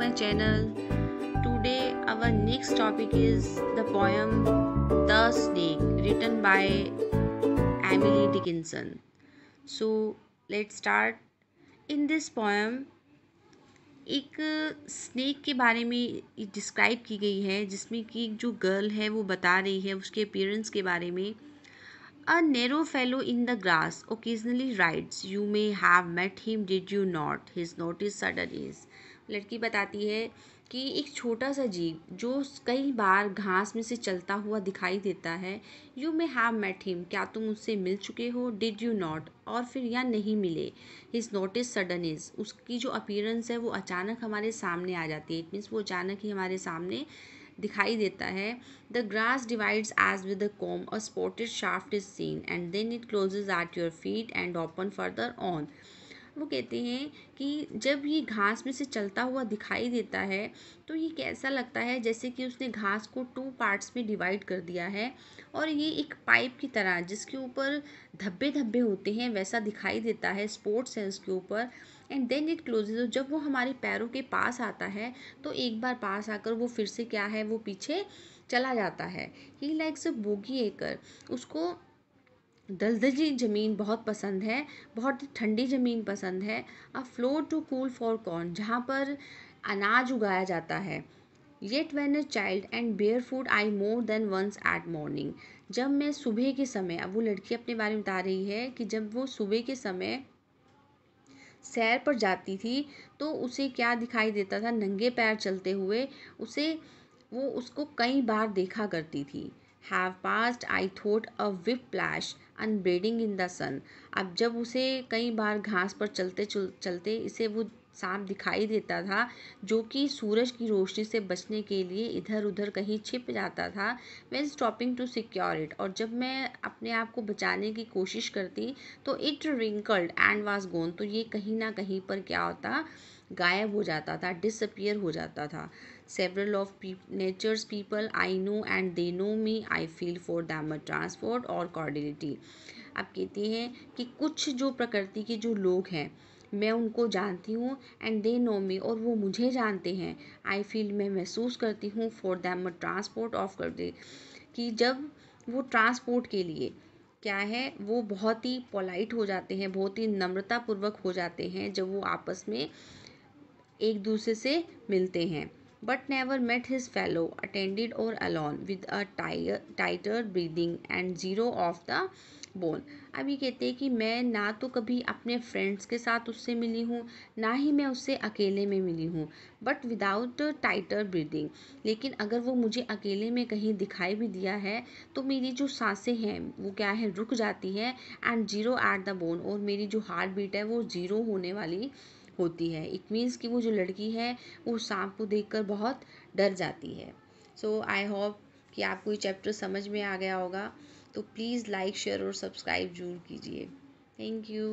my channel today our next topic is the poem the snake written by Emily Dickinson so let start in this poem एक snake के बारे में describe की गई है जिसमें कि जो गर्ल है वो बता रही है उसके अपेयरेंस के बारे में a narrow fellow in the grass occasionally rides you may have met him did you not his notice sudden is लड़की बताती है कि एक छोटा सा जीव जो कई बार घास में से चलता हुआ दिखाई देता है you may have met him क्या तुम उससे मिल चुके हो डिड यू नॉट और फिर या नहीं मिले हिज नोटिस सडन इज़ उसकी जो अपीयरेंस है वो अचानक हमारे सामने आ जाती है इट मीन्स वो अचानक ही हमारे सामने दिखाई देता है the grass divides as with the comb a spotted shaft is seen and then it closes at your feet and open further on वो कहते हैं कि जब ये घास में से चलता हुआ दिखाई देता है तो ये कैसा लगता है जैसे कि उसने घास को टू पार्ट्स में डिवाइड कर दिया है और ये एक पाइप की तरह जिसके ऊपर धब्बे धब्बे होते हैं वैसा दिखाई देता है स्पोर्ट्स है उसके ऊपर एंड देन इट क्लोजेज जब वो हमारे पैरों के पास आता है तो एक बार पास आकर वो फिर से क्या है वो पीछे चला जाता है ही लाइक्स अ बोगी एकर उसको दलदली ज़मीन बहुत पसंद है बहुत ठंडी ज़मीन पसंद है अब floor too cool for corn जहाँ पर अनाज उगाया जाता है yet when a child and barefoot I more than once at morning जब मैं सुबह के समय अब वो लड़की अपने बारे में बता रही है कि जब वो सुबह के समय सैर पर जाती थी तो उसे क्या दिखाई देता था नंगे पैर चलते हुए उसे वो उसको कई बार देखा करती थी have passed I thought a whiplash unbraiding in the sun अब जब उसे कई बार घास पर चलते चलते इसे वो सांप दिखाई देता था जो कि सूरज की रोशनी से बचने के लिए इधर उधर कहीं छिप जाता था when stooping to secure it और जब मैं अपने आप को बचाने की कोशिश करती तो it wrinkled and was gone तो ये कहीं ना कहीं पर क्या होता गायब हो जाता था डिसअपियर हो जाता था several of nature's people I know and they know me I feel for them transport of cordiality आप कहते हैं कि कुछ जो प्रकृति के जो लोग हैं मैं उनको जानती हूँ एंड दे नो मी और वो मुझे जानते हैं आई फील मैं महसूस करती हूँ फॉर दैम ट्रांसपोर्ट ऑफ कर दे कि जब वो ट्रांसपोर्ट के लिए क्या है वो बहुत ही पोलाइट हो जाते हैं बहुत ही नम्रतापूर्वक हो जाते हैं जब वो आपस में एक दूसरे से मिलते हैं but never met his fellow attended or alone with a tighter breathing and zero of the bone अब ये कहते हैं कि मैं ना तो कभी अपने फ्रेंड्स के साथ उससे मिली हूँ ना ही मैं उससे अकेले में मिली हूँ बट विदाउट टाइटर ब्रीदिंग लेकिन अगर वो मुझे अकेले में कहीं दिखाई भी दिया है तो मेरी जो सांसें हैं वो क्या है रुक जाती है and zero at the bone और मेरी जो हार्ट बीट है वो जीरो होने वाली होती है इट मीन्स कि वो जो लड़की है वो सांप को देखकर बहुत डर जाती है सो आई होप कि आपको ये चैप्टर समझ में आ गया होगा तो प्लीज़ लाइक शेयर और सब्सक्राइब जरूर कीजिए थैंक यू